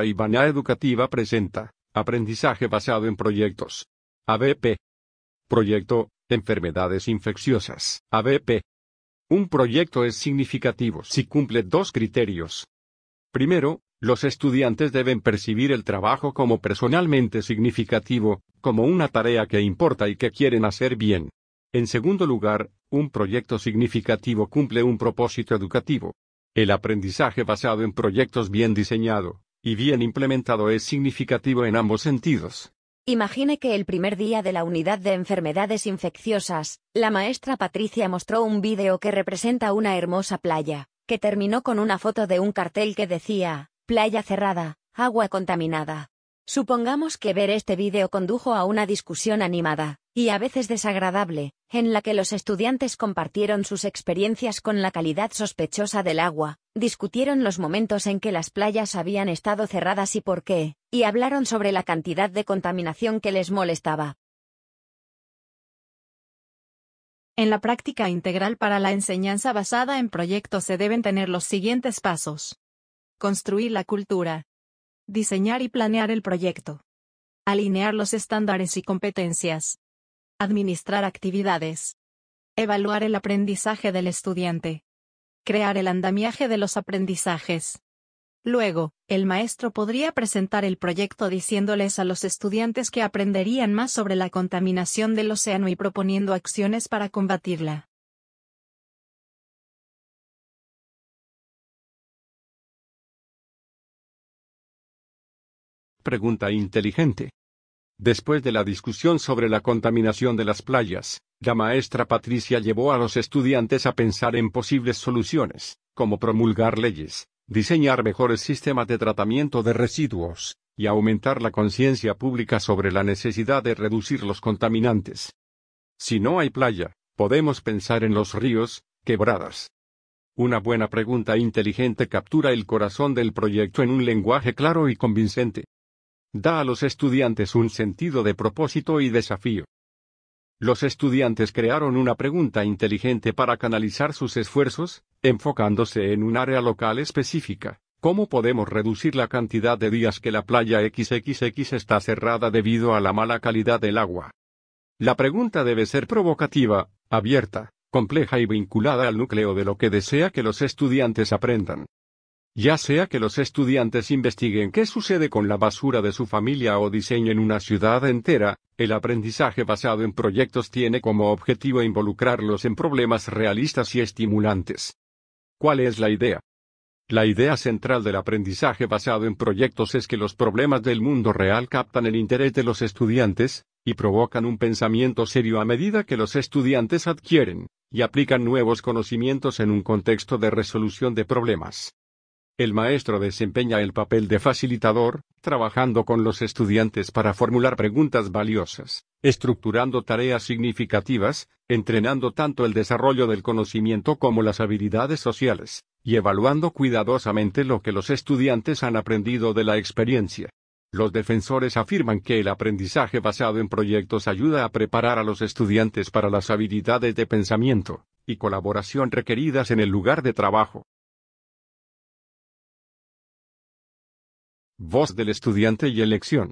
Jaibana Educativa presenta Aprendizaje basado en proyectos. ABP. Proyecto Enfermedades infecciosas. ABP. Un proyecto es significativo si cumple dos criterios. Primero, los estudiantes deben percibir el trabajo como personalmente significativo, como una tarea que importa y que quieren hacer bien. En segundo lugar, un proyecto significativo cumple un propósito educativo. El aprendizaje basado en proyectos bien diseñado, y bien implementado es significativo en ambos sentidos. Imagine que el primer día de la unidad de enfermedades infecciosas, la maestra Patricia mostró un vídeo que representa una hermosa playa, que terminó con una foto de un cartel que decía, playa cerrada, agua contaminada. Supongamos que ver este vídeo condujo a una discusión animada, y a veces desagradable, en la que los estudiantes compartieron sus experiencias con la calidad sospechosa del agua, discutieron los momentos en que las playas habían estado cerradas y por qué, y hablaron sobre la cantidad de contaminación que les molestaba. En la práctica integral para la enseñanza basada en proyectos se deben tener los siguientes pasos. Construir la cultura. Diseñar y planear el proyecto. Alinear los estándares y competencias Administrar actividades. Evaluar el aprendizaje del estudiante. Crear el andamiaje de los aprendizajes. Luego, el maestro podría presentar el proyecto diciéndoles a los estudiantes que aprenderían más sobre la contaminación del océano y proponiendo acciones para combatirla. Pregunta inteligente. Después de la discusión sobre la contaminación de las playas, la maestra Patricia llevó a los estudiantes a pensar en posibles soluciones, como promulgar leyes, diseñar mejores sistemas de tratamiento de residuos, y aumentar la conciencia pública sobre la necesidad de reducir los contaminantes. Si no hay playa, podemos pensar en los ríos, quebradas. Una buena pregunta inteligente captura el corazón del proyecto en un lenguaje claro y convincente da a los estudiantes un sentido de propósito y desafío. Los estudiantes crearon una pregunta inteligente para canalizar sus esfuerzos, enfocándose en un área local específica. ¿Cómo podemos reducir la cantidad de días que la playa XXX está cerrada debido a la mala calidad del agua? La pregunta debe ser provocativa, abierta, compleja y vinculada al núcleo de lo que desea que los estudiantes aprendan. Ya sea que los estudiantes investiguen qué sucede con la basura de su familia o diseñen una ciudad entera, el aprendizaje basado en proyectos tiene como objetivo involucrarlos en problemas realistas y estimulantes. ¿Cuál es la idea? La idea central del aprendizaje basado en proyectos es que los problemas del mundo real captan el interés de los estudiantes, y provocan un pensamiento serio a medida que los estudiantes adquieren, y aplican nuevos conocimientos en un contexto de resolución de problemas. El maestro desempeña el papel de facilitador, trabajando con los estudiantes para formular preguntas valiosas, estructurando tareas significativas, entrenando tanto el desarrollo del conocimiento como las habilidades sociales, y evaluando cuidadosamente lo que los estudiantes han aprendido de la experiencia. Los defensores afirman que el aprendizaje basado en proyectos ayuda a preparar a los estudiantes para las habilidades de pensamiento y colaboración requeridas en el lugar de trabajo. voz del estudiante y elección.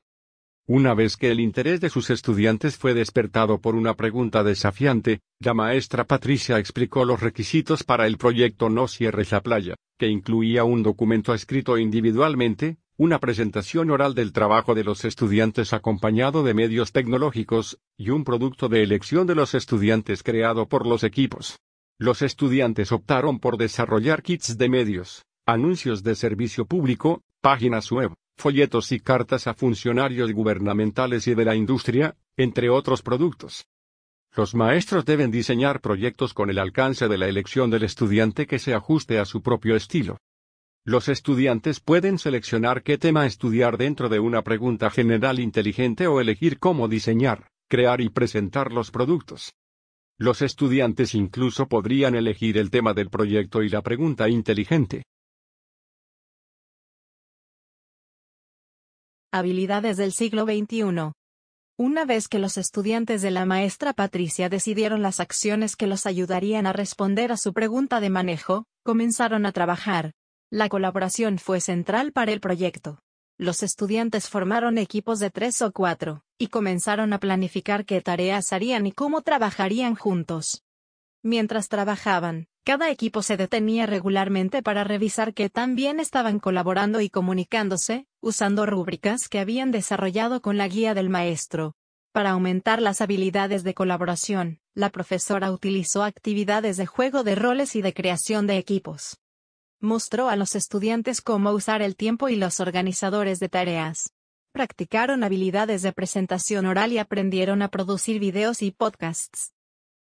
Una vez que el interés de sus estudiantes fue despertado por una pregunta desafiante, la maestra Patricia explicó los requisitos para el proyecto No cierre la playa, que incluía un documento escrito individualmente, una presentación oral del trabajo de los estudiantes acompañado de medios tecnológicos, y un producto de elección de los estudiantes creado por los equipos. Los estudiantes optaron por desarrollar kits de medios, anuncios de servicio público, páginas web, folletos y cartas a funcionarios gubernamentales y de la industria, entre otros productos. Los maestros deben diseñar proyectos con el alcance de la elección del estudiante que se ajuste a su propio estilo. Los estudiantes pueden seleccionar qué tema estudiar dentro de una pregunta general inteligente o elegir cómo diseñar, crear y presentar los productos. Los estudiantes incluso podrían elegir el tema del proyecto y la pregunta inteligente. Habilidades del siglo XXI. Una vez que los estudiantes de la maestra Patricia decidieron las acciones que los ayudarían a responder a su pregunta de manejo, comenzaron a trabajar. La colaboración fue central para el proyecto. Los estudiantes formaron equipos de tres o cuatro, y comenzaron a planificar qué tareas harían y cómo trabajarían juntos. Mientras trabajaban, cada equipo se detenía regularmente para revisar que tan bien estaban colaborando y comunicándose, usando rúbricas que habían desarrollado con la guía del maestro. Para aumentar las habilidades de colaboración, la profesora utilizó actividades de juego de roles y de creación de equipos. Mostró a los estudiantes cómo usar el tiempo y los organizadores de tareas. Practicaron habilidades de presentación oral y aprendieron a producir videos y podcasts.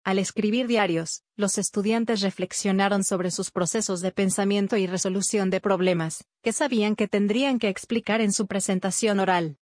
Al escribir diarios, los estudiantes reflexionaron sobre sus procesos de pensamiento y resolución de problemas, que sabían que tendrían que explicar en su presentación oral.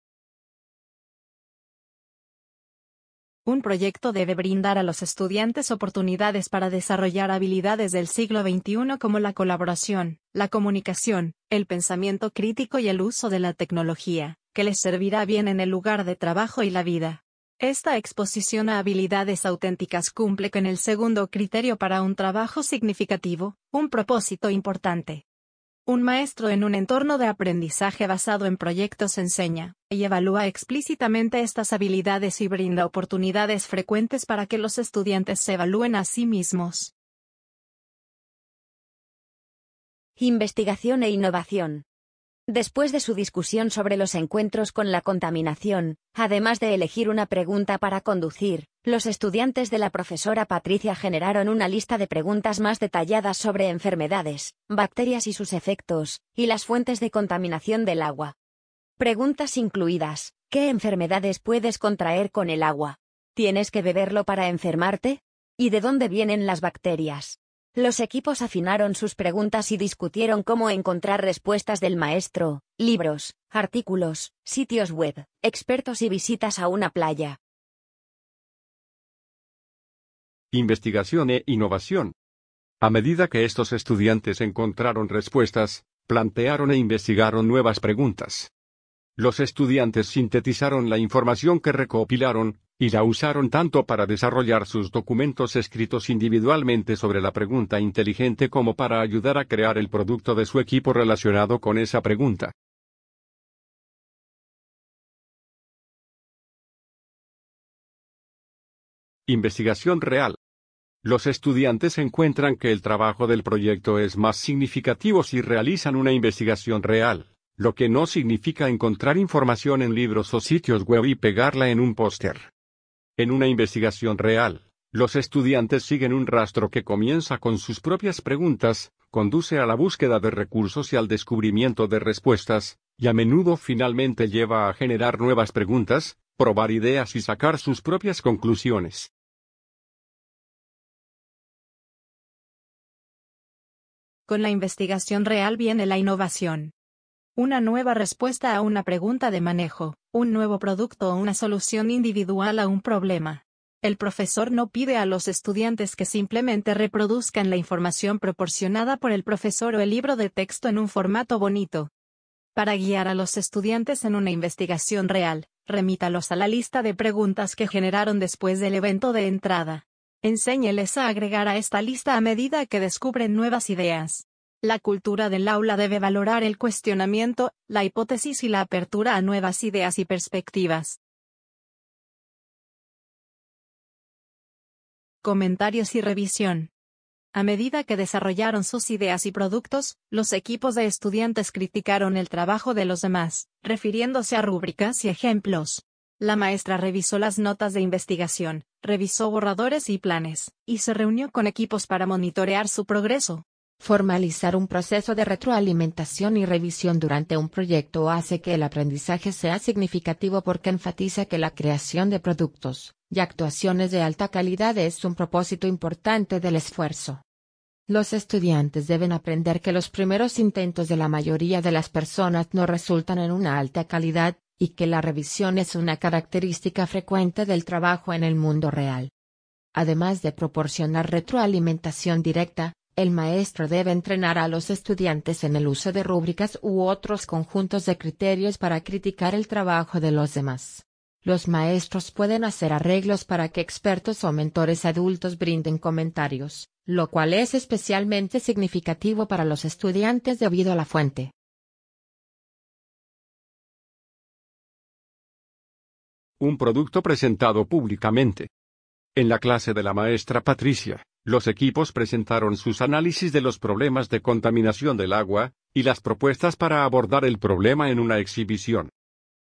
Un proyecto debe brindar a los estudiantes oportunidades para desarrollar habilidades del siglo XXI como la colaboración, la comunicación, el pensamiento crítico y el uso de la tecnología, que les servirá bien en el lugar de trabajo y la vida. Esta exposición a habilidades auténticas cumple con el segundo criterio para un trabajo significativo, un propósito importante. Un maestro en un entorno de aprendizaje basado en proyectos enseña y evalúa explícitamente estas habilidades y brinda oportunidades frecuentes para que los estudiantes se evalúen a sí mismos. Investigación e innovación. Después de su discusión sobre los encuentros con la contaminación, además de elegir una pregunta para conducir, los estudiantes de la profesora Patricia generaron una lista de preguntas más detalladas sobre enfermedades, bacterias y sus efectos, y las fuentes de contaminación del agua. Preguntas incluidas, ¿qué enfermedades puedes contraer con el agua? ¿Tienes que beberlo para enfermarte? ¿Y de dónde vienen las bacterias? Los equipos afinaron sus preguntas y discutieron cómo encontrar respuestas del maestro, libros, artículos, sitios web, expertos y visitas a una playa. Investigación e innovación. A medida que estos estudiantes encontraron respuestas, plantearon e investigaron nuevas preguntas. Los estudiantes sintetizaron la información que recopilaron, y la usaron tanto para desarrollar sus documentos escritos individualmente sobre la pregunta inteligente como para ayudar a crear el producto de su equipo relacionado con esa pregunta. Investigación real. Los estudiantes encuentran que el trabajo del proyecto es más significativo si realizan una investigación real, lo que no significa encontrar información en libros o sitios web y pegarla en un póster. En una investigación real, los estudiantes siguen un rastro que comienza con sus propias preguntas, conduce a la búsqueda de recursos y al descubrimiento de respuestas, y a menudo finalmente lleva a generar nuevas preguntas, probar ideas y sacar sus propias conclusiones. Con la investigación real viene la innovación una nueva respuesta a una pregunta de manejo, un nuevo producto o una solución individual a un problema. El profesor no pide a los estudiantes que simplemente reproduzcan la información proporcionada por el profesor o el libro de texto en un formato bonito. Para guiar a los estudiantes en una investigación real, remítalos a la lista de preguntas que generaron después del evento de entrada. Enséñeles a agregar a esta lista a medida que descubren nuevas ideas. La cultura del aula debe valorar el cuestionamiento, la hipótesis y la apertura a nuevas ideas y perspectivas. Comentarios y revisión. A medida que desarrollaron sus ideas y productos, los equipos de estudiantes criticaron el trabajo de los demás, refiriéndose a rúbricas y ejemplos. La maestra revisó las notas de investigación, revisó borradores y planes, y se reunió con equipos para monitorear su progreso. Formalizar un proceso de retroalimentación y revisión durante un proyecto hace que el aprendizaje sea significativo porque enfatiza que la creación de productos y actuaciones de alta calidad es un propósito importante del esfuerzo. Los estudiantes deben aprender que los primeros intentos de la mayoría de las personas no resultan en una alta calidad, y que la revisión es una característica frecuente del trabajo en el mundo real. Además de proporcionar retroalimentación directa, el maestro debe entrenar a los estudiantes en el uso de rúbricas u otros conjuntos de criterios para criticar el trabajo de los demás. Los maestros pueden hacer arreglos para que expertos o mentores adultos brinden comentarios, lo cual es especialmente significativo para los estudiantes debido a la fuente. Un producto presentado públicamente. En la clase de la maestra Patricia. Los equipos presentaron sus análisis de los problemas de contaminación del agua, y las propuestas para abordar el problema en una exhibición.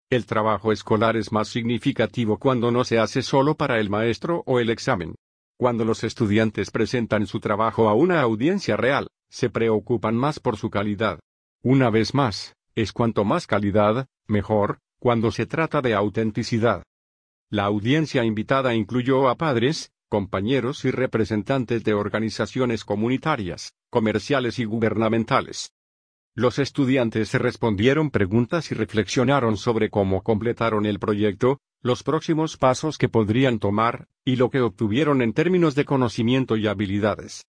El trabajo escolar es más significativo cuando no se hace solo para el maestro o el examen. Cuando los estudiantes presentan su trabajo a una audiencia real, se preocupan más por su calidad. Una vez más, es cuanto más calidad, mejor, cuando se trata de autenticidad. La audiencia invitada incluyó a padres, compañeros y representantes de organizaciones comunitarias, comerciales y gubernamentales. Los estudiantes respondieron preguntas y reflexionaron sobre cómo completaron el proyecto, los próximos pasos que podrían tomar, y lo que obtuvieron en términos de conocimiento y habilidades.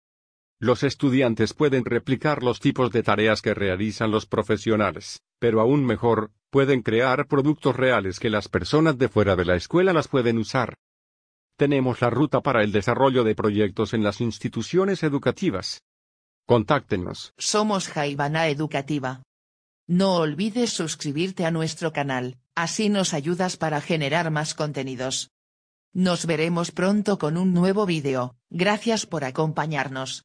Los estudiantes pueden replicar los tipos de tareas que realizan los profesionales, pero aún mejor, pueden crear productos reales que las personas de fuera de la escuela las pueden usar. Tenemos la ruta para el desarrollo de proyectos en las instituciones educativas. Contáctenos. Somos Jaibana Educativa. No olvides suscribirte a nuestro canal, así nos ayudas para generar más contenidos. Nos veremos pronto con un nuevo vídeo, gracias por acompañarnos.